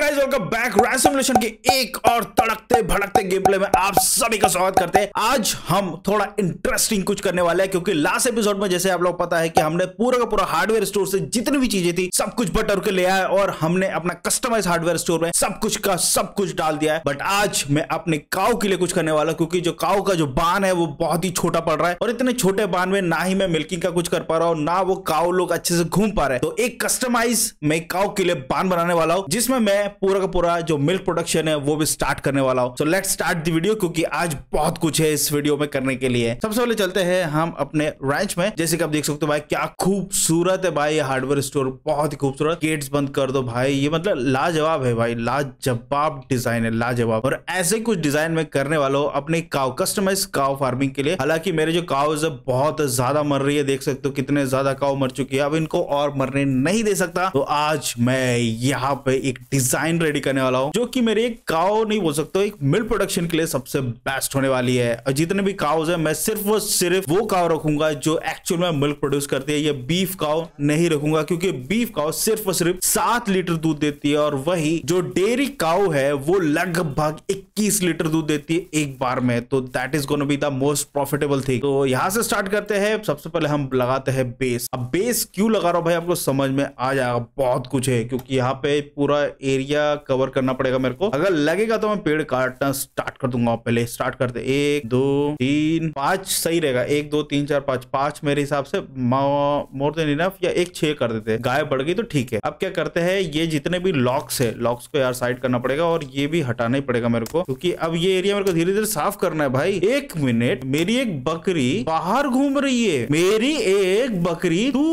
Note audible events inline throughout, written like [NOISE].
guys welcome back resolution के एक और तड़कते भड़कते गेम प्ले में आप सभी का स्वागत करते हैं आज हम थोड़ा इंटरेस्टिंग कुछ करने वाले हैं क्योंकि लास्ट एपिसोड में जैसे आप लोग पता है कि हमने पूरा का पूरा हार्डवेयर स्टोर से जितनी भी चीजें थी सब कुछ बटर के ले आया और हमने अपना कस्टमाइज हार्डवेयर स्टोर में सब कुछ का सब कुछ डाल दिया है बट आज मैं अपने काउ के लिए कुछ करने वाला क्योंकि जो काउ का जो बान है वो बहुत ही छोटा पड़ रहा है और इतने छोटे बान में ना ही मैं मिल्किंग का कुछ कर पा रहा हूँ ना वो काउ लोग अच्छे से घूम पा रहे तो एक कस्टमाइज मैं काउ के लिए बान बनाने वाला हूँ जिसमें मैं मैं पूरा का पूरा जो मिल्क प्रोडक्शन है वो भी स्टार्ट करने वाला हूँ सो लेट स्टार्ट दीडियो वीडियो क्योंकि आज बहुत कुछ है इस वीडियो में करने के लिए सबसे पहले चलते हैं हम अपने रैंच में जैसे कि आप देख सकते हो भाई क्या खूबसूरत है भाई हार्डवेयर स्टोर बहुत ही खूबसूरत गेट्स बंद कर दो भाई ये मतलब लाजवाब है भाई लाजवाब डिजाइन है लाजवाब और ऐसे कुछ डिजाइन में करने वाला हूँ अपने काव कस्टमाइज काव फार्मिंग के लिए हालांकि मेरे जो काव है बहुत ज्यादा मर रही है देख सकते हो कितने ज्यादा काव मर चुकी है अब इनको और मरने नहीं दे सकता तो आज मैं यहाँ पे एक डिजाइन रेडी करने वाला हूँ जो कि मेरे एक काव नहीं बोल सकते एक मिल्क प्रोडक्शन के लिए सबसे बेस्ट होने वाली है और जितने भी काउज है मैं सिर्फ और सिर्फ वो काव रखूंगा जो एक्चुअल में मिल्क प्रोड्यूस करती है ये बीफ काव नहीं रखूंगा क्योंकि बीफ काव सिर्फ और सिर्फ सात लीटर दूध देती है और वही जो डेयरी काउ है वो लगभग इक्कीस लीटर दूध देती है एक बार में तो that is gonna be the most profitable thing तो यहाँ से स्टार्ट करते हैं सबसे पहले हम लगाते हैं बेस अब बेस क्यों लगा रहा हूँ भाई आपको समझ में आ जाएगा बहुत कुछ है क्योंकि यहाँ पे पूरा एरिया कवर करना पड़ेगा मेरे को अगर लगेगा तो मैं पेड़ काटना स्टार्ट कर दूंगा पहले स्टार्ट करते एक दो तीन पांच सही रहेगा एक दो तीन चार पांच पांच मेरे हिसाब से मोर देन इनफ या एक छह कर देते गाय बढ़ गई तो ठीक है अब क्या करते हैं ये जितने भी लॉक्स है लॉक्स को यार साइड करना पड़ेगा और ये भी हटाना ही पड़ेगा मेरे को क्योंकि अब ये एरिया मेरे को धीरे धीरे साफ करना है भाई एक मिनट मेरी एक बकरी बाहर घूम रही है मेरी एक बकरी तू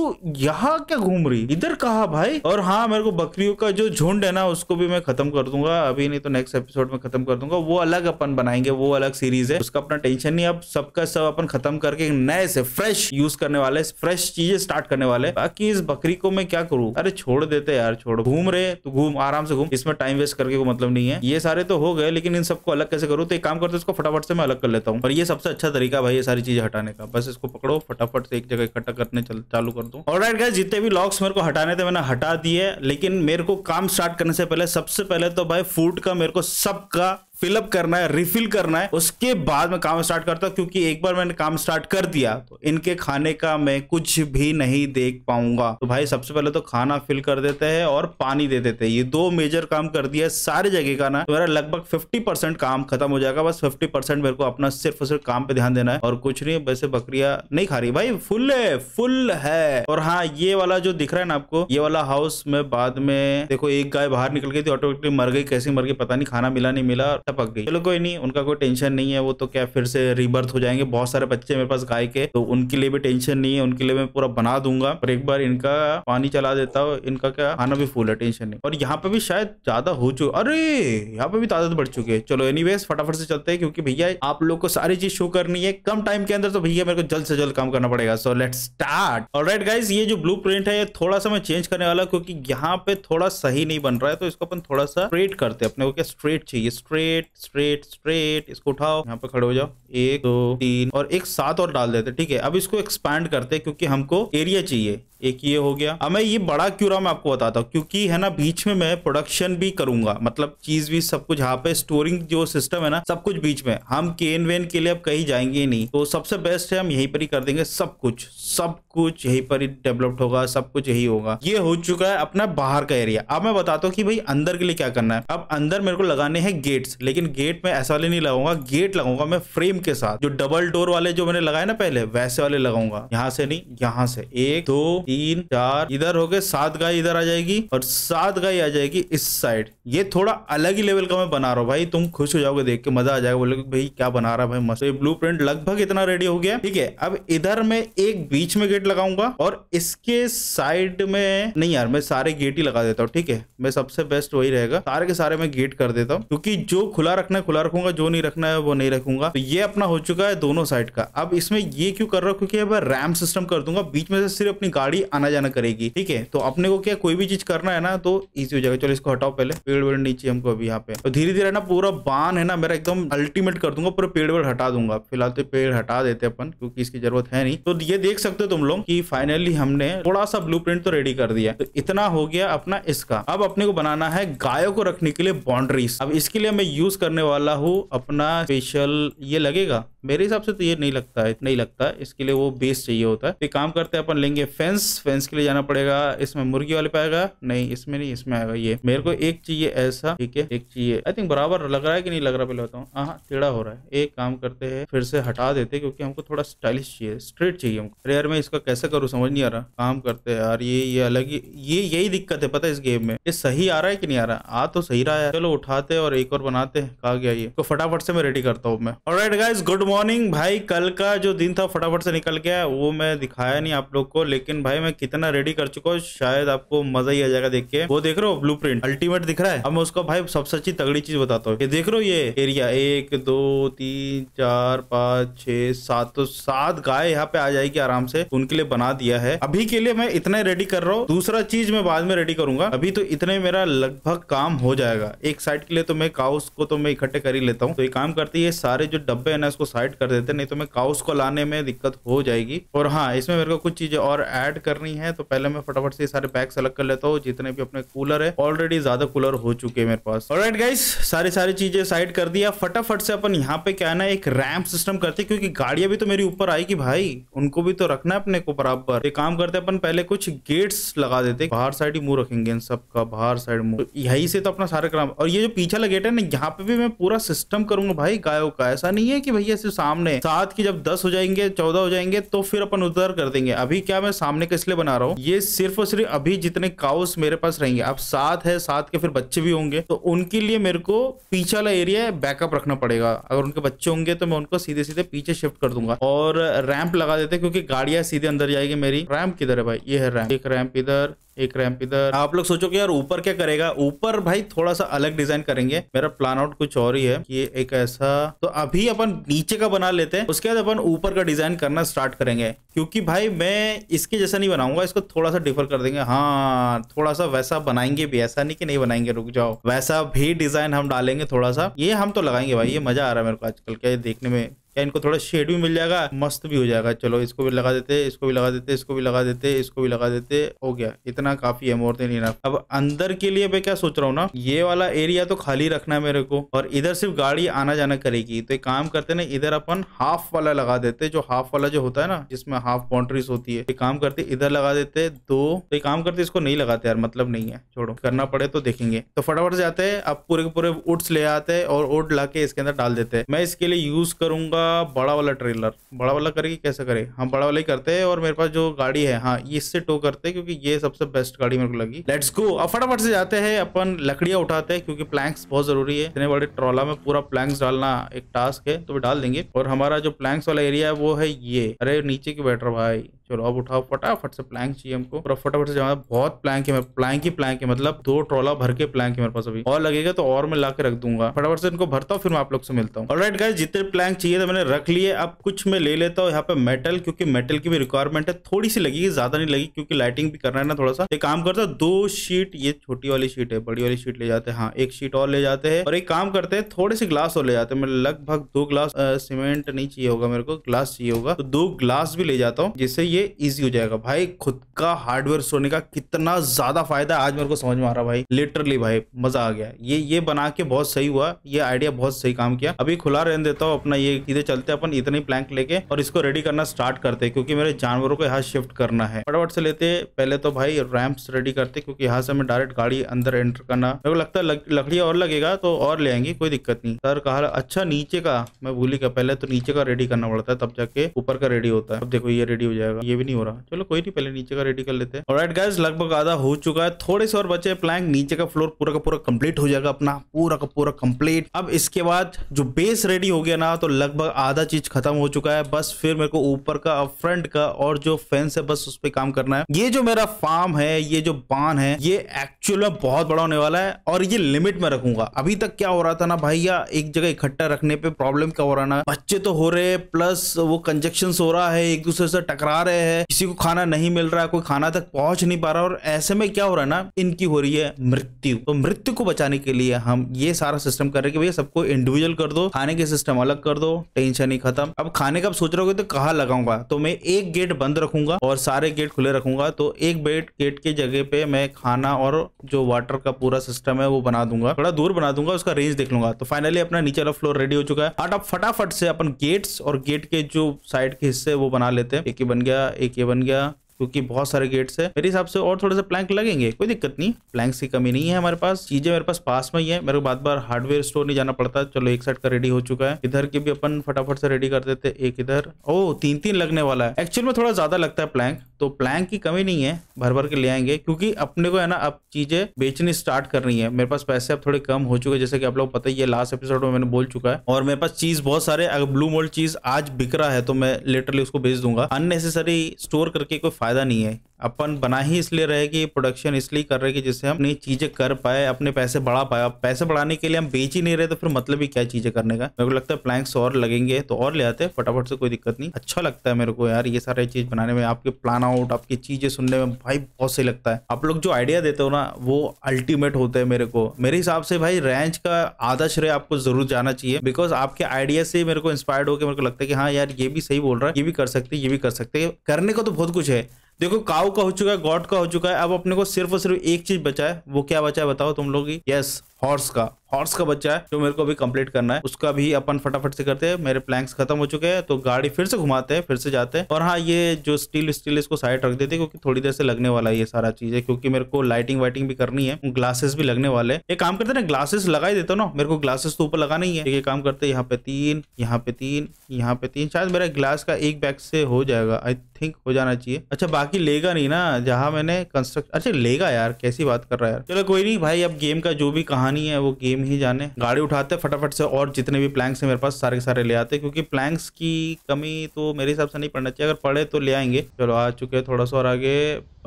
यहाँ क्या घूम रही इधर कहा भाई और हाँ मेरे को बकरियों का जो झुंड है ना उसको भी मैं खत्म कर दूंगा अभी नहीं तो नेक्स्ट एपिसोड में खत्म कर दूंगा वो अलग अपन बनाएंगे वो अलग सीरीज है उसका अपना टेंशन नहीं अब सबका सब अपन खत्म करके नए से फ्रेश यूज करने वाले फ्रेश चीजें स्टार्ट करने वाले बाकी इस बकरी को मैं क्या करूँ अरे छोड़ देते यार छोड़ घूम रहे तो घूम आराम से घूम इसमें टाइम वेस्ट करके कोई मतलब नहीं है ये सारे तो हो गए लेकिन इन सबको अलग कैसे करूँ तो एक काम करते इसको फटाफट से मैं अलग कर लेता हूँ और ये सबसे अच्छा तरीका भाई ये सारी चीजें हटाने का बस इसको पकड़ो फटाफट से एक जगह इकट्ठा करने चालू कर दो और जितने भी लॉक्स मेरे को हटाने थे मैंने हटा दिए लेकिन मेरे को काम स्टार्ट करने से पहले सबसे पहले तो भाई फूड का मेरे को सबका फिलअप करना है रिफिल करना है उसके बाद में काम स्टार्ट करता हूँ क्योंकि एक बार मैंने काम स्टार्ट कर दिया तो इनके खाने का मैं कुछ भी नहीं देख पाऊंगा तो भाई सबसे पहले तो खाना फिल कर देते हैं और पानी दे देते हैं ये दो मेजर काम कर दिया सारी जगह का ना तो मेरा लगभग फिफ्टी परसेंट काम खत्म हो जाएगा बस फिफ्टी परसेंट मेरे को अपना सिर्फ सिर्फ काम पे ध्यान देना है और कुछ नहीं वैसे बकरिया नहीं खा रही भाई फुल है फुल है और हाँ ये वाला जो दिख रहा है ना आपको ये वाला हाउस में बाद में देखो एक गाय बाहर निकल गई थी ऑटोमेटिकली मर गई कैसी मर गई पता नहीं खाना मिला नहीं मिला टपक गई चलो कोई नहीं उनका कोई टेंशन नहीं है वो तो क्या फिर से रिबर्थ हो जाएंगे बहुत सारे बच्चे मेरे पास गाय के तो उनके लिए भी टेंशन नहीं है उनके लिए मैं पूरा बना दूंगा पर एक बार इनका पानी चला देता हूँ इनका क्या खाना भी फूल है टेंशन नहीं और यहाँ पे भी शायद ज्यादा हो चुके अरे यहाँ पे भी तादाद बढ़ चुकी है चलो एनी फटाफट से चलते हैं क्योंकि भैया आप लोग को सारी चीज शो करनी है कम टाइम के अंदर तो भैया मेरे को जल्द से जल्द काम करना पड़ेगा सो लेट स्टार्ट और राइट ये जो ब्लू है ये थोड़ा सा मैं चेंज करने वाला क्योंकि यहाँ पे थोड़ा सही नहीं बन रहा है तो इसको अपन थोड़ा सा स्ट्रेट करते हैं अपने को क्या स्ट्रेट चाहिए स्ट्रेट स्ट्रेट स्ट्रेट स्ट्रेट इसको उठाओ यहाँ पे खड़े हो जाओ एक दो तीन और एक सात और डाल देते ठीक है अब इसको एक्सपैंड करते क्योंकि हमको एरिया चाहिए एक ये हो गया अब मैं ये बड़ा क्यूरा मैं आपको बताता हूँ क्योंकि है ना बीच में मैं प्रोडक्शन भी करूंगा मतलब चीज भी सब कुछ यहाँ पे स्टोरिंग जो सिस्टम है ना सब कुछ बीच में हम केन वेन के लिए अब कहीं जाएंगे नहीं तो सबसे बेस्ट है हम यहीं पर ही कर देंगे सब कुछ सब कुछ यहीं पर ही डेवलप्ड होगा सब कुछ यही होगा ये हो चुका है अपना बाहर का एरिया अब मैं बताता हूँ कि भाई अंदर के लिए क्या करना है अब अंदर मेरे को लगाने हैं गेट्स लेकिन गेट में ऐसा वाले नहीं लगाऊंगा गेट लगाऊंगा मैं फ्रेम के साथ जो डबल डोर वाले जो मैंने लगाए ना पहले वैसे वाले लगाऊंगा यहाँ से नहीं यहाँ से एक दो तीन चार इधर हो गए सात गाय इधर आ जाएगी और सात गाय आ जाएगी इस साइड ये थोड़ा अलग ही लेवल का मैं बना रहा हूँ भाई तुम खुश हो जाओगे देख के मजा आ जाएगा बोले भाई क्या बना रहा भाई मस्त ब्लू प्रिंट लगभग इतना रेडी हो गया ठीक है अब इधर में एक बीच में गेट लगाऊंगा और इसके साइड में नहीं यार मैं सारे गेट ही लगा देता हूँ ठीक है मैं सबसे बेस्ट वही रहेगा सारे के सारे मैं गेट कर देता हूँ क्योंकि जो खुला रखना है खुला रखूंगा जो नहीं रखना है वो नहीं रखूंगा तो ये अपना हो चुका है दोनों साइड का अब इसमें ये क्यों कर रहा हूँ क्योंकि रैम सिस्टम कर दूंगा बीच में से सिर्फ अपनी गाड़ी गाड़ी आना जाना करेगी ठीक है तो अपने को क्या कोई भी चीज करना है ना तो इजी हो जाएगा चलो इसको हटाओ पहले पेड़ वेड़ नीचे हमको अभी यहाँ पे तो धीरे धीरे ना पूरा बान है ना मेरा एकदम अल्टीमेट कर दूंगा पूरा पेड़ वेड़ हटा दूंगा फिलहाल तो पेड़ हटा देते अपन क्योंकि इसकी जरूरत है नहीं तो ये देख सकते हो तुम लोग की फाइनली हमने थोड़ा सा ब्लू तो रेडी कर दिया तो इतना हो गया अपना इसका अब अपने को बनाना है गायों को रखने के लिए बाउंड्रीज अब इसके लिए मैं यूज करने वाला हूँ अपना स्पेशल ये लगेगा मेरे हिसाब से तो ये नहीं लगता है नहीं लगता इसके लिए वो बेस चाहिए होता है तो काम करते हैं अपन लेंगे फेंस फेंस के लिए जाना पड़ेगा इसमें मुर्गी वाले पे आएगा नहीं इसमें नहीं इसमें आएगा ये मेरे को एक चाहिए ऐसा ठीक है एक चाहिए आई थिंक बराबर लग रहा है कि नहीं लग रहा पहले बताऊँ हाँ टेढ़ा हो रहा है एक काम करते हैं फिर से हटा देते क्योंकि हमको थोड़ा स्टाइलिश चाहिए स्ट्रेट चाहिए हमको अरे यार मैं इसका कैसे करूँ समझ नहीं आ रहा काम करते है यार ये ये अलग ही ये यही दिक्कत है पता है इस गेम में ये सही आ रहा है कि नहीं आ रहा आ तो सही रहा है चलो उठाते और एक और बनाते हैं कहा गया ये तो फटाफट से मैं रेडी करता हूँ मैं और गुड मॉर्निंग भाई कल का जो दिन था फटाफट से निकल गया वो मैं दिखाया नहीं आप लोग को लेकिन भाई मैं कितना रेडी कर चुका हूँ शायद आपको मजा ही आ जाएगा देख के वो देख रहे हो ब्लू प्रिंट अल्टीमेट दिख रहा है अब मैं उसका भाई सबसे अच्छी तगड़ी चीज बताता हूँ ये देख रहे हो ये एरिया एक दो तीन चार पाँच छह सात तो सात गाय यहाँ पे आ जाएगी आराम से उनके लिए बना दिया है अभी के लिए मैं इतना रेडी कर रहा हूँ दूसरा चीज मैं बाद में रेडी करूंगा अभी तो इतने मेरा लगभग काम हो जाएगा एक साइड के लिए तो मैं काउस को तो मैं इकट्ठे कर ही लेता हूँ तो ये काम करती है सारे जो डब्बे है ना उसको साइड कर देते नहीं तो मैं काउस को लाने में दिक्कत हो जाएगी और हाँ इसमें मेरे को कुछ चीजें और ऐड करनी है तो पहले मैं फटाफट से सारे पैक अलग कर लेता हूँ जितने भी अपने कूलर है ऑलरेडी ज्यादा कूलर हो चुके हैं मेरे पास और राइट गाइस सारी सारी चीजें साइड कर दिया फटाफट से अपन यहाँ पे क्या है ना एक रैम्प सिस्टम करते क्योंकि गाड़िया भी तो मेरी ऊपर आएगी भाई उनको भी तो रखना है अपने को बराबर एक काम करते अपन पहले कुछ गेट्स लगा देते बाहर साइड ही मुंह रखेंगे इन सबका बाहर साइड मुंह तो यही से तो अपना सारा काम और ये जो पीछे लगे है ना यहाँ पे भी मैं पूरा सिस्टम करूंगा भाई गायों का ऐसा नहीं है कि भैया से सामने सात की जब दस हो जाएंगे चौदह हो जाएंगे तो फिर अपन उधर कर देंगे अभी क्या मैं सामने का इसलिए बना रहा हूँ ये सिर्फ और सिर्फ अभी जितने काउस मेरे पास रहेंगे अब सात है सात के फिर बच्चे भी होंगे तो उनके लिए मेरे को पीछे वाला एरिया बैकअप रखना पड़ेगा अगर उनके बच्चे होंगे तो मैं उनको सीधे सीधे पीछे शिफ्ट कर दूंगा और रैंप लगा देते क्योंकि गाड़िया सीधे अंदर जाएगी मेरी रैम्प किधर है भाई ये है रैम्प एक रैम्प इधर एक रैम्प इधर आप लोग सोचो कि यार ऊपर क्या करेगा ऊपर भाई थोड़ा सा अलग डिजाइन करेंगे मेरा प्लान आउट कुछ और ही है ये एक ऐसा तो अभी अपन नीचे का बना लेते हैं उसके बाद अपन ऊपर का डिजाइन करना स्टार्ट करेंगे क्योंकि भाई मैं इसके जैसा नहीं बनाऊंगा इसको थोड़ा सा डिफर कर देंगे हाँ थोड़ा सा वैसा बनाएंगे भी ऐसा नहीं की नहीं बनाएंगे रुक जाओ वैसा भी डिजाइन हम डालेंगे थोड़ा सा ये हम तो लगाएंगे भाई ये मजा आ रहा है मेरे को आजकल क्या देखने में क्या इनको थोड़ा शेड भी मिल जाएगा मस्त भी हो जाएगा चलो इसको भी लगा देते इसको भी लगा देते इसको भी लगा देते इसको भी लगा देते हो गया इतना काफी है मोर देन इनफ अब अंदर के लिए मैं क्या सोच रहा हूँ ना ये वाला एरिया तो खाली रखना है मेरे को और इधर सिर्फ गाड़ी आना जाना करेगी तो एक काम करते ना इधर अपन हाफ वाला लगा देते जो हाफ वाला जो होता है ना जिसमें हाफ बाउंड्रीज होती है एक काम करते इधर लगा देते दो तो एक काम करते इसको नहीं लगाते यार मतलब नहीं है छोड़ो करना पड़े तो देखेंगे तो फटाफट जाते हैं अब पूरे पूरे उड्स ले आते हैं और उड ला इसके अंदर डाल देते हैं मैं इसके लिए यूज करूंगा का बड़ा वाला ट्रेलर बड़ा वाला करके कैसे करें हम बड़ा वाला ही करते हैं और मेरे पास जो गाड़ी है हाँ इससे टो करते हैं क्योंकि ये सबसे बेस्ट गाड़ी मेरे को लगी लेट्स गो अब फटाफट से जाते हैं अपन लकड़ियाँ उठाते हैं क्योंकि प्लैंक्स बहुत जरूरी है इतने बड़े ट्रॉला में पूरा प्लैंक्स डालना एक टास्क है तो डाल देंगे और हमारा जो प्लैंक्स वाला एरिया है वो है ये अरे नीचे की बैठ भाई चलो अब उठाओ फटाफट से प्लैंक चाहिए हमको फटाफट से जमा बहुत प्लैंक है प्लैंक ही प्लैंक है मतलब दो ट्रोला भर के प्लैंक है मेरे पास अभी और लगेगा तो और मैं ला रख दूंगा फटाफट से इनको भरता हूँ फिर मैं आप लोग से मिलता हूँ और राइट जितने प्लैंक चाहिए थे मैंने रख लिए अब कुछ मैं ले लेता हूँ यहाँ पे मेटल क्योंकि मेटल की भी रिक्वायरमेंट है थोड़ी सी लगी ज्यादा नहीं लगी क्योंकि लाइटिंग भी करना है ना थोड़ा सा एक काम करता है दो शीट ये छोटी वाली शीट है बड़ी वाली शीट ले जाते हैं हाँ एक शीट और ले जाते हैं और एक काम करते हैं थोड़े से ग्लास और ले जाते हैं लगभग दो ग्लास सीमेंट नहीं चाहिए होगा मेरे को ग्लास चाहिए होगा तो दो ग्लास भी ले जाता हूँ जिससे ये ये इजी हो जाएगा भाई खुद का हार्डवेयर सोने का कितना ज्यादा फायदा आज मेरे को समझ में आ रहा भाई लिटरली भाई मजा आ गया ये ये बना के बहुत सही हुआ ये आइडिया बहुत सही काम किया अभी खुला रहने देता हूँ अपना ये सीधे चलते अपन इतनी प्लैंक लेके और इसको रेडी करना स्टार्ट करते है क्योंकि मेरे जानवरों को यहाँ शिफ्ट करना है फटाफट से लेते पहले तो भाई रैम्प रेडी करते क्योंकि यहाँ से हमें डायरेक्ट गाड़ी अंदर एंटर करना मेरे को लगता है लकड़ी और लगेगा तो और ले आएंगे कोई दिक्कत नहीं सर कहा अच्छा नीचे का मैं भूली क्या पहले तो नीचे का रेडी करना पड़ता है तब जाके ऊपर का रेडी होता है अब देखो ये रेडी हो जाएगा ये भी नहीं हो रहा चलो कोई नहीं पहले नीचे का रेडी कर लेते हैं राइट गाइज लगभग आधा हो चुका है थोड़े से और बचे प्लैंक नीचे का फ्लोर पूरा का पूरा कंप्लीट हो जाएगा अपना पूरा का पूरा कंप्लीट अब इसके बाद जो बेस रेडी हो गया ना तो लगभग आधा चीज खत्म हो चुका है बस फिर मेरे को ऊपर का फ्रंट का और जो फेंस है बस उस पर काम करना है ये जो मेरा फार्म है ये जो बान है ये एक्चुअल में बहुत बड़ा होने वाला है और ये लिमिट में रखूंगा अभी तक क्या हो रहा था ना भैया एक जगह इकट्ठा रखने पे प्रॉब्लम क्या हो रहा ना बच्चे तो हो रहे प्लस वो कंजेक्शन हो रहा है एक दूसरे से टकरा रहे गए हैं किसी को खाना नहीं मिल रहा है कोई खाना तक पहुंच नहीं पा रहा और ऐसे में क्या हो रहा है ना इनकी हो रही है मृत्यु तो मृत्यु को बचाने के लिए हम ये सारा सिस्टम कर रहे कि भैया सबको इंडिविजुअल कर दो खाने के सिस्टम अलग कर दो टेंशन ही खत्म अब खाने का सोच रहे हो तो कहा लगाऊंगा तो मैं एक गेट बंद रखूंगा और सारे गेट खुले रखूंगा तो एक बेट गेट के जगह पे मैं खाना और जो वाटर का पूरा सिस्टम है वो बना दूंगा थोड़ा दूर बना दूंगा उसका रेंज देख लूंगा तो फाइनली अपना नीचे वाला फ्लोर रेडी हो चुका है फटाफट से अपन गेट्स और गेट के जो साइड के हिस्से वो बना लेते हैं एक ही बन गया गया एक ये बन गया क्योंकि बहुत सारे गेट्स है मेरे हिसाब से और थोड़े से प्लैंक लगेंगे कोई दिक्कत नहीं प्लैंक की कमी नहीं है हमारे पास चीजें मेरे पास पास में ही है मेरे को बार बार हार्डवेयर स्टोर नहीं जाना पड़ता चलो एक साइड का रेडी हो चुका है इधर के भी अपन फटाफट से रेडी कर देते एक इधर ओ तीन तीन लगने वाला है एक्चुअल में थोड़ा ज्यादा लगता है प्लैंक तो प्लैंक की कमी नहीं है भर भर के ले आएंगे क्योंकि अपने को है ना अब चीजें बेचनी स्टार्ट करनी है मेरे पास पैसे अब थोड़े कम हो चुके हैं जैसे कि आप लोग पता ही है लास्ट एपिसोड में मैंने बोल चुका है और मेरे पास चीज बहुत सारे अगर ब्लू मोल्ड चीज आज बिक रहा है तो मैं लेटरली उसको बेच दूंगा अननेसेसरी स्टोर करके कोई फ़ायदा नहीं है अपन बना ही इसलिए रहे कि प्रोडक्शन इसलिए कर रहे कि जिससे हम अपनी चीज़ें कर पाए अपने पैसे बढ़ा पाए पैसे बढ़ाने के लिए हम बेच ही नहीं रहे तो फिर मतलब ही क्या चीज़ें करने का मेरे को लगता है प्लैंक्स और लगेंगे तो और ले आते फटाफट से कोई दिक्कत नहीं अच्छा लगता है मेरे को यार ये सारे चीज़ बनाने में आपके प्लान आउट आपकी चीज़ें सुनने में भाई बहुत सही लगता है आप लोग जो आइडिया देते हो ना वो अल्टीमेट होते हैं मेरे को मेरे हिसाब से भाई रेंच का आधा श्रेय आपको जरूर जाना चाहिए बिकॉज आपके आइडिया से मेरे को इंस्पायर्ड होकर मेरे को लगता है कि हाँ यार ये भी सही बोल रहा है ये भी कर सकते ये भी कर सकते करने को तो बहुत कुछ है देखो काउ का हो चुका है गॉड का हो चुका है अब अपने को सिर्फ और सिर्फ एक चीज बचा है वो क्या बचा है बताओ तुम लोग यस हॉर्स का हॉर्स का बच्चा है जो मेरे को अभी कंप्लीट करना है उसका भी अपन फटाफट से करते हैं मेरे प्लैंक्स खत्म हो चुके हैं तो गाड़ी फिर से घुमाते हैं फिर से जाते हैं और हाँ ये जो स्टील स्टील इसको साइड रख देते क्योंकि थोड़ी देर से लगने वाला है ये सारा चीज है क्योंकि मेरे को लाइटिंग वाइटिंग भी करनी है ग्लासेस भी लगने वाले एक काम करते ना ग्लासेस लगा ही देता ना मेरे को ग्लासेस तो ऊपर लगाना ही है ये काम करते यहाँ पे तीन यहाँ पे तीन यहाँ पे तीन शायद मेरा ग्लास का एक बैग से हो जाएगा आई थिंक हो जाना चाहिए अच्छा बाकी लेगा नहीं ना जहाँ मैंने कंस्ट्रक्ट अच्छा लेगा यार कैसी बात कर रहा है यार चलो कोई नहीं भाई अब गेम का जो भी कहा कहानी है वो गेम ही जाने गाड़ी उठाते फटाफट से और जितने भी प्लैंक्स हैं मेरे पास सारे के सारे ले आते क्योंकि प्लैंक्स की कमी तो मेरे हिसाब से नहीं पड़ना चाहिए अगर पड़े तो ले आएंगे चलो आ चुके हैं थोड़ा सा और आगे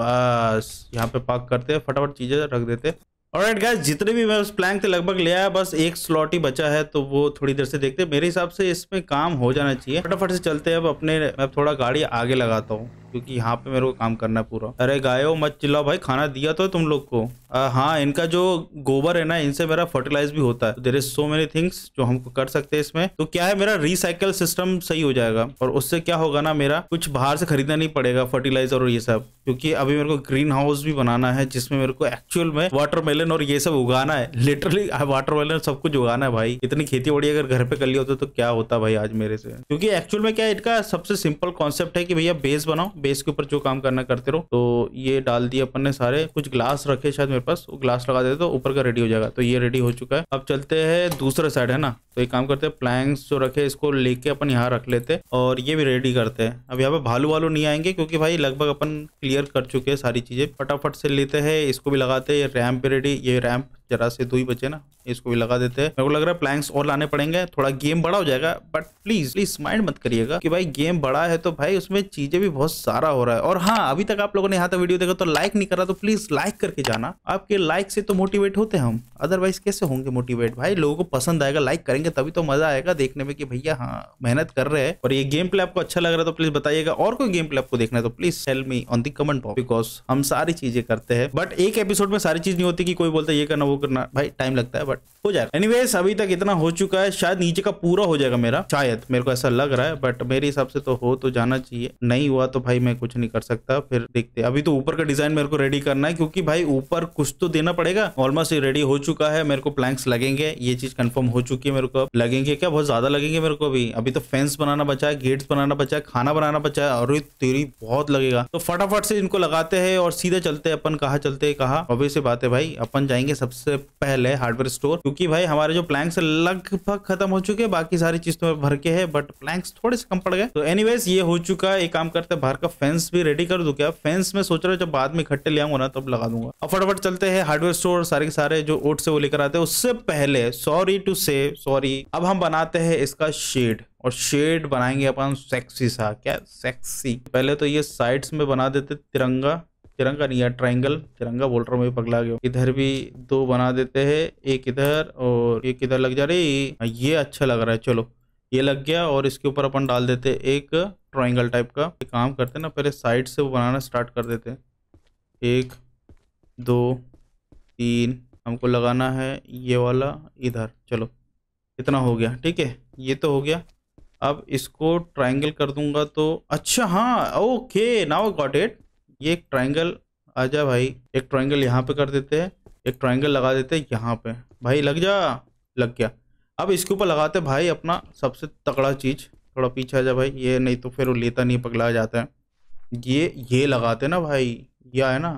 बस यहाँ पे पार्क करते हैं फटाफट चीज़ें रख देते और एट गैस जितने भी मैं उस प्लैंक थे लगभग ले आया बस एक स्लॉट ही बचा है तो वो थोड़ी देर से देखते मेरे हिसाब से इसमें काम हो जाना चाहिए फटाफट से चलते हैं अब अपने मैं थोड़ा गाड़ी आगे लगाता हूँ क्योंकि यहाँ पे मेरे को काम करना है पूरा अरे गायो मत चिल्लाओ भाई खाना दिया तो तुम लोग को आ, हाँ इनका जो गोबर है ना इनसे मेरा फर्टिलाइज भी होता है there is so many things जो हमको कर सकते हैं इसमें तो क्या है मेरा रिसाइकल सिस्टम सही हो जाएगा और उससे क्या होगा ना मेरा कुछ बाहर से खरीदना नहीं पड़ेगा फर्टिलाइजर और ये सब क्योंकि अभी मेरे को ग्रीन हाउस भी बनाना है जिसमें मेरे को एक्चुअल में वाटर और ये सब उगाना है लिटरली वाटर [LAUGHS] सब कुछ उगाना है भाई इतनी खेती बाड़ी अगर घर पे कर लिया होता तो क्या होता भाई आज मेरे से क्योंकि एक्चुअल में क्या इनका सबसे सिंपल कॉन्सेप्ट है कि भैया बेस बनाओ बेस के ऊपर जो काम करना करते रहो तो ये डाल दिए अपन ने सारे कुछ ग्लास रखे शायद मेरे पास ग्लास लगा देते तो ऊपर का रेडी हो जाएगा तो ये रेडी हो चुका है अब चलते हैं दूसरे साइड है ना तो एक काम करते हैं प्लैंक्स जो रखे इसको लेके अपन यहाँ रख लेते और ये भी रेडी करते हैं अब यहाँ पे भालू वालू नहीं आएंगे क्योंकि भाई लगभग अपन क्लियर कर चुके हैं सारी चीजें फटाफट से लेते हैं इसको भी लगाते हैं ये रैम्प रेडी ये रैम्प जरा से दो ही बचे ना इसको भी लगा देते हैं मेरे को लग रहा है प्लैंक्स और लाने पड़ेंगे थोड़ा गेम बड़ा हो जाएगा बट प्लीज प्लीज माइंड मत करिएगा कि भाई गेम बड़ा है तो भाई उसमें चीजें भी बहुत सारा हो रहा है और हाँ अभी तक आप लोगों ने यहाँ तक वीडियो देखा तो लाइक नहीं करा तो प्लीज लाइक करके जाना आपके लाइक से तो मोटिवेट होते हैं हम अदरवाइज कैसे होंगे मोटिवेट भाई लोगों को पसंद आएगा लाइक करेंगे तभी तो मजा आएगा देखने में कि भैया हाँ मेहनत कर रहे हैं और ये गेम प्ले आपको अच्छा लग रहा है तो प्लीज बताइएगा और कोई गेम प्ले आपको देखना है तो please tell me on the comment box because हम सारी चीजें करते हैं बट एक एपिसोड में सारी चीज नहीं होती कि कोई बोलता ये करना वो करना भाई टाइम लगता है फटाफट हो जाएगा एनीवेज अभी तक इतना हो चुका है शायद नीचे का पूरा हो जाएगा मेरा शायद मेरे को ऐसा लग रहा है बट मेरे हिसाब से तो हो तो जाना चाहिए नहीं हुआ तो भाई मैं कुछ नहीं कर सकता फिर देखते अभी तो ऊपर का डिजाइन मेरे को रेडी करना है क्योंकि भाई ऊपर कुछ तो देना पड़ेगा ऑलमोस्ट रेडी हो चुका है मेरे को प्लैंक्स लगेंगे ये चीज कंफर्म हो चुकी है मेरे को लगेंगे क्या बहुत ज्यादा लगेंगे मेरे को अभी अभी तो फेंस बनाना बचा है गेट्स बनाना बचा है खाना बनाना बचा है और तेरी बहुत लगेगा तो फटाफट से इनको लगाते हैं और सीधे चलते अपन कहा चलते कहा से बात है भाई अपन जाएंगे सबसे पहले हार्डवेयर स्टोर क्योंकि भाई हमारे जो प्लैंक्स लगभग खत्म हो चुके हैं बाकी सारी चीज तो भर के है बट प्लैंक्स थोड़े से कम पड़ गए तो एनीवेज ये हो चुका है एक काम करते बाहर का फेंस भी रेडी कर दू क्या फेंस में सोच रहा हूँ जब बाद में इकट्ठे ले आऊंगा ना तब लगा दूंगा अब फटाफट चलते हैं हार्डवेयर स्टोर सारे के सारे जो ओट से वो लेकर आते हैं उससे पहले सॉरी टू से सॉरी अब हम बनाते हैं इसका शेड और शेड बनाएंगे अपन सेक्सी सा क्या सेक्सी पहले तो ये साइड्स में बना देते तिरंगा तिरंगा नहीं है ट्राइंगल तिरंगा बोल रहा हूँ मैं पगला गया इधर भी दो बना देते हैं एक इधर और एक इधर लग जा रही हाँ, ये अच्छा लग रहा है चलो ये लग गया और इसके ऊपर अपन डाल देते एक ट्राइंगल टाइप का एक काम करते ना पहले साइड से वो बनाना स्टार्ट कर देते एक दो तीन हमको लगाना है ये वाला इधर चलो इतना हो गया ठीक है ये तो हो गया अब इसको ट्राइंगल कर दूंगा तो अच्छा हाँ ओके नाउ गॉट इट ये एक ट्राइंगल आ जा भाई एक ट्राइंगल यहाँ पे कर देते हैं एक ट्राइंगल लगा देते हैं यहाँ पे भाई लग जा लग गया अब इसके ऊपर लगाते भाई अपना सबसे तकड़ा चीज़ थोड़ा पीछे आ जा भाई ये नहीं तो फिर वो लेता नहीं पगला जाता है ये ये लगाते ना भाई यह है ना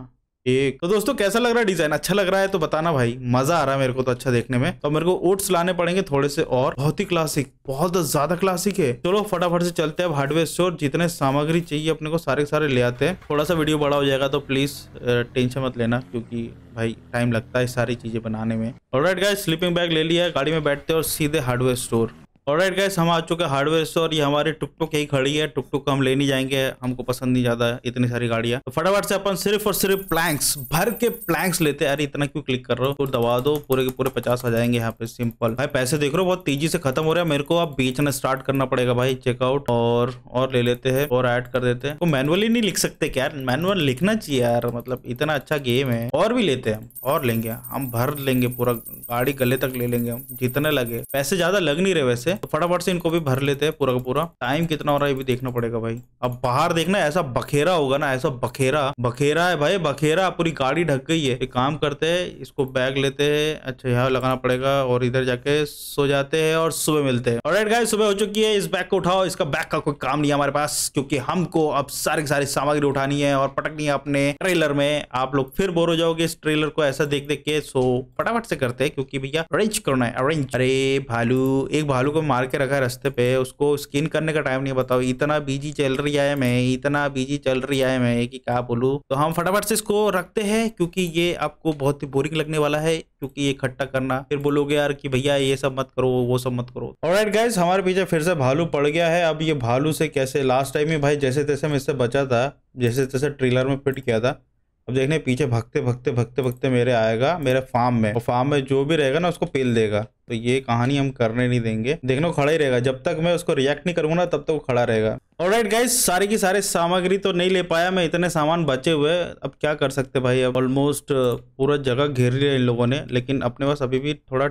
एक तो दोस्तों कैसा लग रहा है डिजाइन अच्छा लग रहा है तो बताना भाई मजा आ रहा है मेरे को तो अच्छा देखने में तो मेरे को ओट्स लाने पड़ेंगे थोड़े से और बहुत ही क्लासिक बहुत ज्यादा क्लासिक है चलो फटाफट से चलते हैं हार्डवेयर स्टोर जितने सामग्री चाहिए अपने को सारे सारे ले आते हैं थोड़ा सा वीडियो बड़ा हो जाएगा तो प्लीज टेंशन मत लेना क्योंकि भाई टाइम लगता है सारी चीजें बनाने में और राइट गाइस स्लीपिंग बैग ले लिया गाड़ी में बैठते और सीधे हार्डवेयर स्टोर और राइट गैस हम आ चुके हैं हार्डवेयर स्टोर ये हमारे टुक टुक यही खड़ी है टुक टुक हम ले नहीं जाएंगे हमको पसंद नहीं ज्यादा इतनी सारी गाड़ियां तो फटाफट से अपन सिर्फ और सिर्फ प्लैंक्स भर के प्लैंक्स लेते हैं अरे इतना क्यों क्लिक कर रहे हो तो दबा दो पूरे के पूरे पचास आ जाएंगे यहाँ पे सिंपल भाई पैसे देख रहे हो बहुत तेजी से खत्म हो रहा है मेरे को अब बेचना स्टार्ट करना पड़ेगा भाई चेकआउट और और ले लेते हैं और एड कर देते हैं वो तो मैनुअली नहीं लिख सकते क्या मैनुअल लिखना चाहिए यार मतलब इतना अच्छा गेम है और भी लेते हैं और लेंगे हम भर लेंगे पूरा गाड़ी गले तक ले लेंगे हम जितने लगे पैसे ज्यादा लग नहीं रहे वैसे तो फटाफट से इनको भी भर लेते हैं पूरा का पूरा टाइम कितना हो रहा है ये भी देखना पड़ेगा भाई अब बाहर देखना ऐसा बखेरा होगा ना ऐसा बखेरा बखेरा है भाई बखेरा पूरी गाड़ी ढक गई है एक काम करते है इसको बैग लेते है अच्छा यहाँ लगाना पड़ेगा और इधर जाके सो जाते हैं और सुबह मिलते हैं और सुबह हो चुकी है इस बैग को उठाओ इसका बैग का कोई काम नहीं है हमारे पास क्योंकि हमको अब सारी की सारी सामग्री उठानी है और पटकनी है अपने ट्रेलर में आप लोग फिर बोर हो जाओगे इस ट्रेलर को ऐसा देख देख के सो फटाफट से करते हैं क्योंकि भैया अरेंज करना है अरेंज अरे भालू एक भालू को मार के रखा है रास्ते पे उसको स्किन करने का टाइम नहीं बताओ इतना बिजी चल रही है मैं इतना बिजी चल रही है मैं कि क्या बोलूँ तो हम फटाफट से इसको रखते हैं क्योंकि ये आपको बहुत ही बोरिंग लगने वाला है क्योंकि ये इकट्ठा करना फिर बोलोगे यार कि भैया ये सब मत करो वो सब मत करो और राइट गाइज हमारे पीछे फिर से भालू पड़ गया है अब ये भालू से कैसे लास्ट टाइम ही भाई जैसे तैसे मैं इससे बचा था जैसे तैसे ट्रेलर में फिट किया था अब देखने पीछे भगते भगते भगते भगते मेरे आएगा मेरे फार्म में और फार्म में जो भी रहेगा ना उसको पेल देगा तो ये कहानी हम करने नहीं देंगे देखना खड़ा ही रहेगा जब तक मैं उसको रिएक्ट नहीं करूंगा ना तब तक वो खड़ा रहेगा और राइट गाइज सारी की सारी सामग्री तो नहीं ले पाया मैं इतने सामान बचे हुए अब क्या कर सकते भाई अब ऑलमोस्ट पूरा जगह घेर लिया इन लोगों ने लेकिन अपने पास अभी भी थोड़ा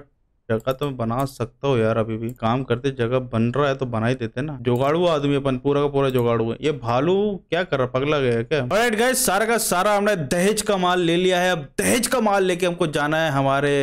जगह तो मैं बना सकता हूँ यार अभी भी काम करते जगह बन रहा है तो बना ही देते ना जोगाड़ू आदमी अपन पूरा का पूरा जोगाड़ू है ये भालू क्या कर रहा पगला गया क्या राइट गाइस सारा का सारा हमने दहेज का माल ले लिया है अब दहेज का माल लेके हमको जाना है हमारे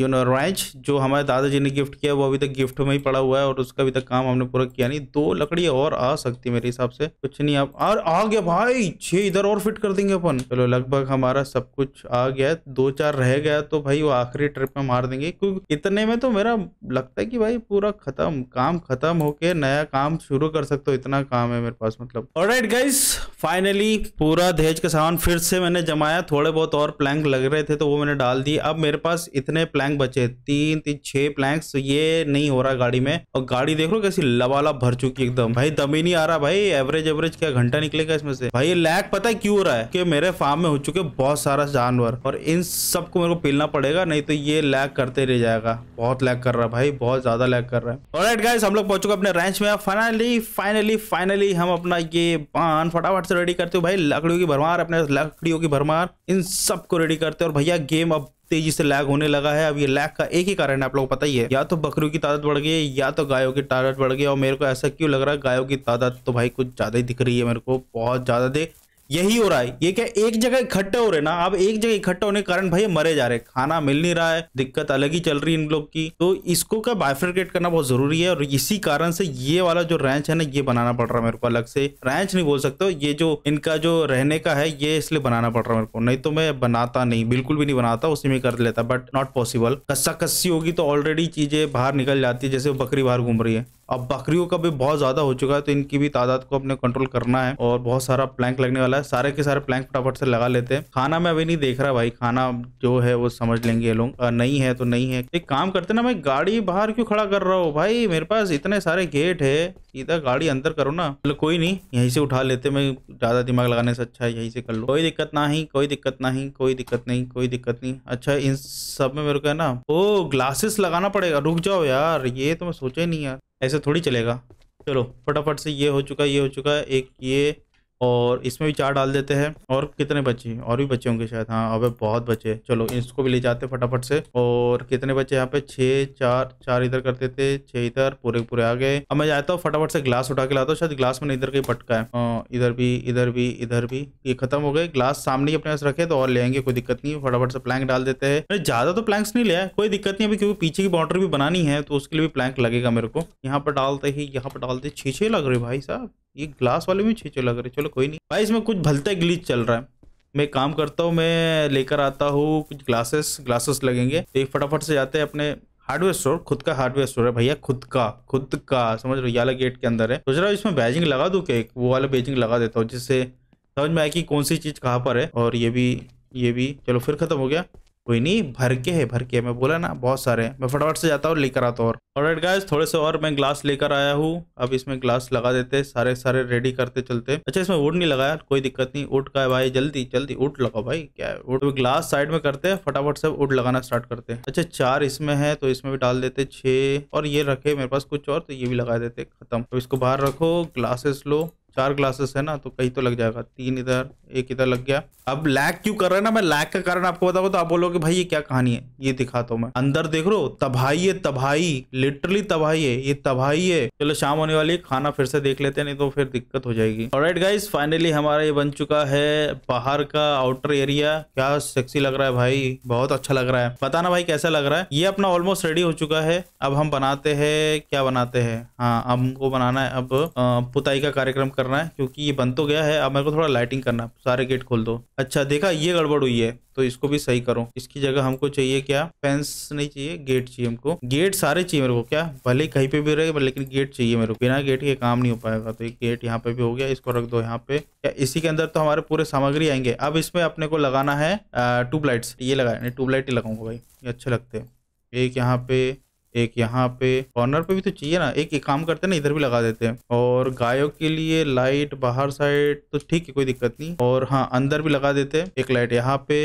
यू नो रैंच जो हमारे दादाजी ने गिफ्ट किया वो अभी तक गिफ्ट में ही पड़ा हुआ है और उसका अभी तक काम हमने पूरा किया नहीं दो लकड़ी और आ सकती है मेरे हिसाब से कुछ नहीं अब और आ गया भाई छे इधर और फिट कर देंगे अपन चलो लगभग हमारा सब कुछ आ गया दो चार रह गया तो भाई वो आखिरी ट्रिप में मार देंगे क्योंकि इतने करने में तो मेरा लगता है कि भाई पूरा खत्म काम खत्म होके नया काम शुरू कर सकते हो इतना काम है मेरे पास मतलब और राइट गाइज फाइनली पूरा दहेज का सामान फिर से मैंने जमाया थोड़े बहुत और प्लैंक लग रहे थे तो वो मैंने डाल दिए अब मेरे पास इतने प्लैंक बचे तीन तीन छह प्लैंक तो ये नहीं हो रहा गाड़ी में और गाड़ी देख लो कैसी लबाला भर चुकी एकदम भाई दम ही नहीं आ रहा भाई एवरेज एवरेज क्या घंटा निकलेगा इसमें से भाई ये लैग पता है क्यों हो रहा है कि मेरे फार्म में हो चुके बहुत सारा जानवर और इन सबको मेरे को पीलना पड़ेगा नहीं तो ये लैग करते रह जाएगा बहुत लैग कर रहा है भाई बहुत ज्यादा लैग कर रहा है और राइट गाइस हम लोग पहुंच चुके अपने रैंच में फाइनली फाइनली फाइनली हम अपना ये पान फटाफट से रेडी करते हो भाई लकड़ियों की भरमार अपने लकड़ियों की भरमार इन सब को रेडी करते हैं और भैया गेम अब तेजी से लैग होने लगा है अब ये लैग का एक ही कारण है आप लोग पता ही है या तो बकरियों की तादाद बढ़ गई या तो गायों की तादाद बढ़ गई और मेरे को ऐसा क्यों लग रहा है गायों की तादाद तो भाई कुछ ज्यादा ही दिख रही है मेरे को बहुत ज्यादा देख यही हो रहा है ये क्या एक जगह इकट्ठे हो रहे ना अब एक जगह इकट्ठा होने के कारण भाई मरे जा रहे खाना मिल नहीं रहा है दिक्कत अलग ही चल रही है इन लोग की तो इसको क्या बाइफ्रिकेट करना बहुत जरूरी है और इसी कारण से ये वाला जो रैंच है ना ये बनाना पड़ रहा है मेरे को अलग से रैंच नहीं बोल सकते ये जो इनका जो रहने का है ये इसलिए बनाना पड़ रहा है मेरे को नहीं तो मैं बनाता नहीं बिल्कुल भी नहीं बनाता उसी में कर लेता बट नॉट पॉसिबल कस्सा कस्सी होगी तो ऑलरेडी चीजें बाहर निकल जाती है जैसे बकरी बाहर घूम रही है अब बकरियों का भी बहुत ज़्यादा हो चुका है तो इनकी भी तादाद को अपने कंट्रोल करना है और बहुत सारा प्लैंक लगने वाला है सारे के सारे प्लैंक फटाफट से लगा लेते हैं खाना मैं अभी नहीं देख रहा भाई खाना जो है वो समझ लेंगे ये लोग नहीं है तो नहीं है एक काम करते ना भाई गाड़ी बाहर क्यों खड़ा कर रहा हूँ भाई मेरे पास इतने सारे गेट है सीधा गाड़ी अंदर करो ना चलो कोई नहीं यहीं से उठा लेते मैं ज़्यादा दिमाग लगाने से अच्छा है यहीं से कर लो कोई दिक्कत ना ही कोई दिक्कत ना ही कोई दिक्कत नहीं कोई दिक्कत नहीं अच्छा इन सब में मेरे को है ना ओ ग्लासेस लगाना पड़ेगा रुक जाओ यार ये तो मैं सोचा ही नहीं यार ऐसे थोड़ी चलेगा चलो फटाफट से ये हो चुका ये हो चुका एक ये और इसमें भी चार डाल देते हैं और कितने बच्चे और भी बच्चे होंगे शायद हाँ अबे बहुत बच्चे चलो इसको भी ले जाते फटाफट से और कितने बच्चे यहाँ पे छह चार चार इधर करते थे छह इधर पूरे पूरे आ गए अब मैं जाता हूँ फटाफट से ग्लास उठा के लाता हूँ शायद ग्लास मैंने इधर कहीं पटका है हाँ, इधर भी इधर भी इधर भी ये खत्म हो गए ग्लास सामने ही अपने पास रखे तो और लेंगे कोई दिक्कत नहीं फटाफट से प्लैंक डाल देते हैं मैंने ज़्यादा तो प्लैंक्स नहीं लिया कोई दिक्कत नहीं अभी क्योंकि पीछे की बाउंड्री भी बनानी है तो उसके लिए भी प्लैंक लगेगा मेरे को यहाँ पर डालते ही यहाँ पर डालते छीछे लग रहे भाई साहब ये ग्लास वाले में छींचे लग रहे चलो कोई नहीं भाई इसमें कुछ भलता ग्लीच चल रहा है मैं काम करता हूँ मैं लेकर आता हूँ कुछ ग्लासेस ग्लासेस लगेंगे तो एक फटाफट से जाते हैं अपने हार्डवेयर स्टोर खुद का हार्डवेयर स्टोर है भैया खुद का खुद का समझ लो याला गेट के अंदर है सोच रहा हूँ इसमें बैजिंग लगा दूँ क्या वो वाला बैजिंग लगा देता हूँ जिससे समझ में आए कि कौन सी चीज़ कहाँ पर है और ये भी ये भी चलो फिर ख़त्म हो गया कोई नहीं भर के है भर के है मैं बोला ना बहुत सारे मैं फटाफट से जाता हूँ लेकर आता हूँ और गाइस थोड़े से और मैं ग्लास लेकर आया हूँ अब इसमें ग्लास लगा देते सारे सारे रेडी करते चलते अच्छा इसमें वुड नहीं लगाया कोई दिक्कत नहीं उठ का है भाई जल्दी जल्दी उठ लगाओ भाई क्या है वुड ग्लास साइड में करते हैं फटाफट से उठ लगाना स्टार्ट करते हैं अच्छा चार इसमें है तो इसमें भी डाल देते छे और ये रखे मेरे पास कुछ और तो ये भी लगा देते खत्म तो इसको बाहर रखो ग्लासेस लो चार ग्लासेस है ना तो कहीं तो लग जाएगा तीन इधर एक इधर लग गया अब लैग क्यों कर रहा है ना मैं लैक का कारण आपको बताऊ तो आप बोलोगे भाई ये क्या कहानी है ये दिखाता हूँ मैं अंदर देख रो तबाही है तबाही लिटरली तबाही है ये तबाही है चलो शाम होने वाली है खाना फिर से देख लेते हैं नहीं तो फिर दिक्कत हो जाएगी और राइट गाइज फाइनली हमारा ये बन चुका है बाहर का आउटर एरिया क्या सेक्सी लग रहा है भाई बहुत अच्छा लग रहा है बताना भाई कैसा लग रहा है ये अपना ऑलमोस्ट रेडी हो चुका है अब हम बनाते हैं क्या बनाते हैं हाँ हमको बनाना है अब पुताई का कार्यक्रम करना है क्योंकि ये बंद तो गया है अब मेरे को थोड़ा लाइटिंग करना है सारे गेट खोल दो अच्छा देखा ये गड़बड़ हुई है तो इसको भी सही करो इसकी जगह हमको चाहिए क्या फेंस नहीं चाहिए गेट चाहिए हमको गेट सारे चाहिए मेरे को क्या भले कहीं पे भी रहे लेकिन गेट चाहिए मेरे को बिना गेट के काम नहीं हो पाएगा तो एक गेट यहाँ पे भी हो गया इसको रख दो यहाँ पे क्या इसी के अंदर तो हमारे पूरे सामग्री आएंगे अब इसमें अपने को लगाना है ट्यूबलाइट्स ये लगाए ट्यूबलाइट ही लगाऊंगा भाई ये अच्छे लगते हैं एक यहाँ पे एक यहाँ पे कॉर्नर पे भी तो चाहिए ना एक एक काम करते ना इधर भी लगा देते हैं और गायों के लिए लाइट बाहर साइड तो ठीक है कोई दिक्कत नहीं और हाँ अंदर भी लगा देते हैं एक लाइट यहाँ पे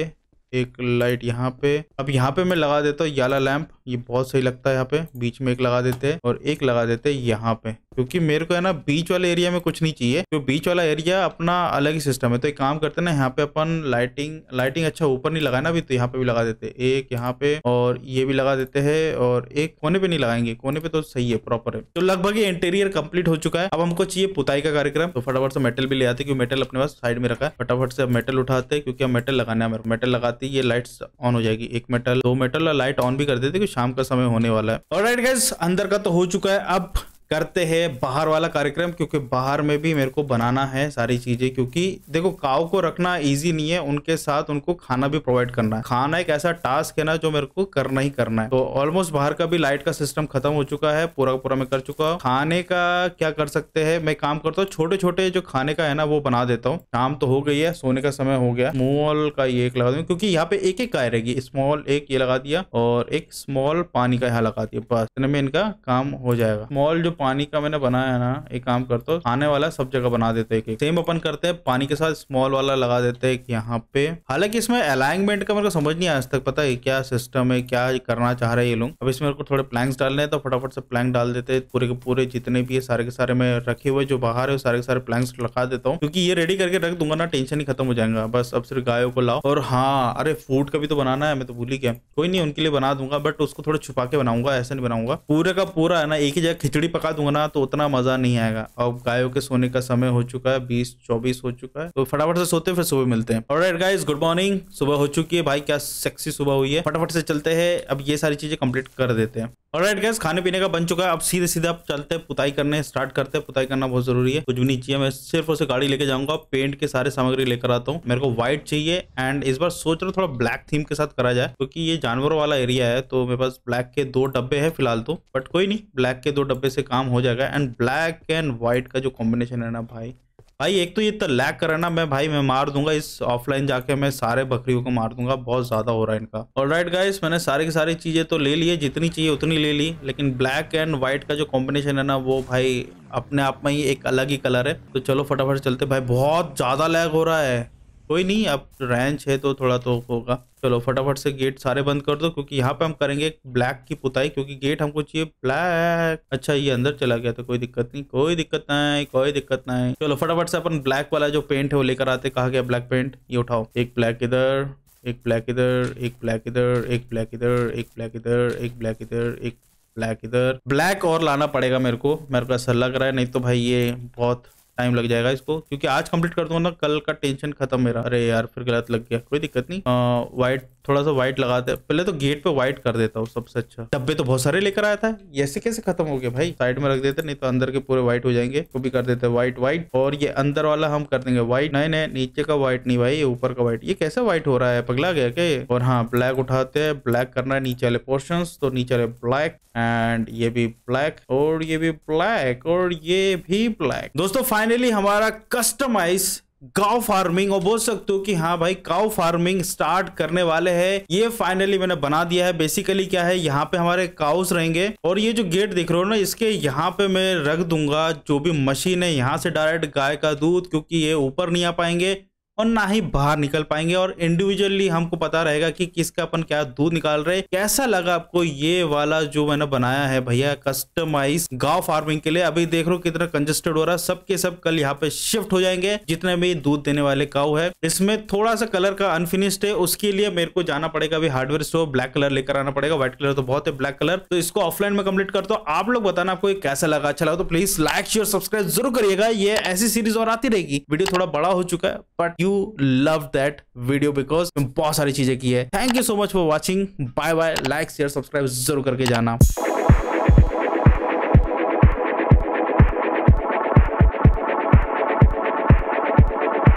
एक लाइट यहाँ पे अब यहाँ पे मैं लगा देता हूँ याला लैंप ये बहुत सही लगता है यहाँ पे बीच में एक लगा देते हैं और एक लगा देते हैं यहाँ पे क्योंकि मेरे को है ना बीच वाले एरिया में कुछ नहीं चाहिए तो बीच वाला एरिया अपना अलग ही सिस्टम है तो एक काम करते हैं ना यहाँ पे अपन लाइटिंग लाइटिंग अच्छा ऊपर नहीं लगाना अभी तो यहाँ पे भी लगा देते हैं एक यहाँ पे और ये भी लगा देते हैं और एक कोने पे नहीं लगाएंगे कोने पे तो सही है प्रॉपर है तो लगभग ये इंटीरियर कम्प्लीट हो चुका है अब हमको चाहिए पुताई का कार्यक्रम तो फटाफट से मेटल भी ले आते क्योंकि मेटल अपने पास साइड में रखा है फटाफट से मेटल उठाते क्योंकि अब मेटल लगाना है मेटल लगाती ये लाइट्स ऑन हो जाएगी एक मेटल दो मेटल और लाइट ऑन भी कर देते क्योंकि शाम का समय होने वाला है और राइट गैस अंदर का तो हो चुका है अब करते हैं बाहर वाला कार्यक्रम क्योंकि बाहर में भी मेरे को बनाना है सारी चीज़ें क्योंकि देखो काव को रखना इजी नहीं है उनके साथ उनको खाना भी प्रोवाइड करना है खाना एक ऐसा टास्क है ना जो मेरे को करना ही करना है तो ऑलमोस्ट बाहर का भी लाइट का सिस्टम खत्म हो चुका है पूरा पूरा मैं कर चुका हूँ खाने का क्या कर सकते है मैं काम करता हूँ छोटे छोटे जो खाने का है ना वो बना देता हूँ शाम तो हो गई है सोने का समय हो गया मॉल का ये एक लगा दू क्योंकि यहाँ पे एक एक काय रहेगी स्मॉल एक ये लगा दिया और एक स्मॉल पानी का यहाँ लगा दिया बस में इनका काम हो जाएगा स्मॉल जो पानी का मैंने बनाया है ना एक काम करते हो खाने वाला सब जगह बना देते हैं सेम अपन करते हैं पानी के साथ स्मॉल वाला लगा देते हैं यहाँ पे हालांकि इसमें अलाइनमेंट का मेरे को समझ नहीं आज तक पता है क्या सिस्टम है क्या करना चाह रहे ये लोग अब इसमें मेरे को थोड़े प्लैंक्स डालने हैं तो फटाफट से प्लैंक डाल देते हैं पूरे के पूरे जितने भी है सारे के सारे में रखे हुए जो बाहर है सारे के सारे प्लैंक्स लगा देता हूँ क्योंकि ये रेडी करके रख दूंगा ना टेंशन ही खत्म हो जाएगा बस अब सिर्फ गायों को लाओ और हाँ अरे फूड का भी तो बनाना है मैं तो भूल ही गया कोई नहीं उनके लिए बना दूंगा बट उसको थोड़ा छुपा के बनाऊंगा ऐसा नहीं बनाऊंगा पूरे का पूरा है ना एक ही जगह खिचड़ी पका मौका दूंगा ना तो उतना मजा नहीं आएगा अब गायों के सोने का समय हो चुका है बीस चौबीस हो चुका है तो फटाफट से सोते फिर सुबह मिलते हैं और गाइज गुड मॉर्निंग सुबह हो चुकी है भाई क्या सेक्सी सुबह हुई है फटाफट से चलते हैं अब ये सारी चीजें कंप्लीट कर देते हैं और राइट गैस खाने पीने का बन चुका है अब सीधे सीधे आप चलते हैं पुताई करने स्टार्ट करते हैं पुताई करना बहुत जरूरी है कुछ भी नहीं चाहिए मैं सिर्फ उसे गाड़ी लेके जाऊंगा पेंट के सारे सामग्री लेकर आता हूँ मेरे को व्हाइट चाहिए एंड इस बार सोच रहा थोड़ा ब्लैक थीम के साथ करा जाए क्योंकि ये जानवरों वाला एरिया है तो मेरे पास ब्लैक के दो डब्बे है फिलहाल तो बट कोई नहीं ब्लैक के दो डब्बे से काम काम हो जाएगा एंड ब्लैक एंड वाइट का जो कॉम्बिनेशन है ना भाई भाई एक तो ये तो लैक कर रहा है ना मैं भाई मैं मार दूंगा इस ऑफलाइन जाके मैं सारे बकरियों को मार दूंगा बहुत ज्यादा हो रहा है इनका ऑल राइट गाइस मैंने सारे की सारी चीजें तो ले ली है जितनी चाहिए उतनी ले ली लेकिन ब्लैक एंड व्हाइट का जो कॉम्बिनेशन है ना वो भाई अपने आप में ही एक अलग ही कलर है तो चलो फटाफट चलते भाई बहुत ज्यादा लैग हो रहा है कोई नहीं अब रेंच है तो थोड़ा तो होगा चलो फटाफट से गेट सारे बंद कर दो क्योंकि यहाँ पे हम करेंगे ब्लैक की पुताई क्योंकि गेट हमको चाहिए ब्लैक अच्छा ये अंदर चला गया तो कोई दिक्कत नहीं कोई दिक्कत नहीं कोई दिक्कत नहीं चलो फटाफट से अपन ब्लैक वाला जो पेंट है वो लेकर आते कहा गया ब्लैक पेंट ये उठाओ एक ब्लैक इधर एक ब्लैक इधर एक ब्लैक इधर एक ब्लैक इधर एक ब्लैक इधर एक ब्लैक इधर एक ब्लैक इधर ब्लैक और लाना पड़ेगा मेरे को मेरे को ऐसा लग रहा है नहीं तो भाई ये बहुत टाइम लग जाएगा इसको क्योंकि आज कंप्लीट कर दूंगा ना कल का टेंशन खत्म मेरा अरे यार फिर गलत लग गया कोई दिक्कत नहीं वाइट थोड़ा सा व्हाइट लगाते पहले तो गेट पे व्हाइट कर देता हूँ सबसे अच्छा डब्बे तो बहुत सारे लेकर आया था ऐसे कैसे खत्म हो गया भाई साइड में रख देते नहीं तो अंदर के पूरे व्हाइट हो जाएंगे वो भी कर देते व्हाइट व्हाइट और ये अंदर वाला हम कर देंगे व्हाइट नहीं नहीं नीचे का व्हाइट नहीं भाई ऊपर का व्हाइट ये कैसे व्हाइट हो रहा है पगला गया के और हाँ ब्लैक उठाते हैं ब्लैक करना है नीचे वाले पोर्शन तो नीचे वाले ब्लैक एंड ये भी ब्लैक और ये भी ब्लैक और ये भी ब्लैक दोस्तों फाइनली हमारा कस्टमाइज काउ फार्मिंग और बोल सकते हो कि हाँ भाई काउ फार्मिंग स्टार्ट करने वाले हैं ये फाइनली मैंने बना दिया है बेसिकली क्या है यहाँ पे हमारे काउस रहेंगे और ये जो गेट दिख रहे हो ना इसके यहाँ पे मैं रख दूंगा जो भी मशीन है यहाँ से डायरेक्ट गाय का दूध क्योंकि ये ऊपर नहीं आ पाएंगे और ना ही बाहर निकल पाएंगे और इंडिविजुअली हमको पता रहेगा कि किसका अपन क्या दूध निकाल रहे कैसा लगा आपको ये वाला जो मैंने बनाया है भैया कस्टमाइज गांव फार्मिंग के लिए अभी देख रहे कितना कंजेस्टेड हो रहा है सबके सब कल यहाँ पे शिफ्ट हो जाएंगे जितने भी दूध देने वाले काउ है इसमें थोड़ा सा कलर का अनफिनिश्ड है उसके लिए मेरे को जाना पड़ेगा अभी हार्डवेयर स्टोर ब्लैक कलर लेकर आना पड़ेगा व्हाइट कलर तो बहुत है ब्लैक कलर तो इसको ऑफलाइन में कम्प्लीट करता हूँ आप लोग बताना आपको कैसा लगा अच्छा लगा तो प्लीज लाइक शेयर सब्सक्राइब जरूर करिएगा ये ऐसी सीरीज और आती रहेगी वीडियो थोड़ा बड़ा हो चुका है but you love that video because बहुत सारी चीजें की है thank you so much for watching bye bye like share subscribe जरूर करके जाना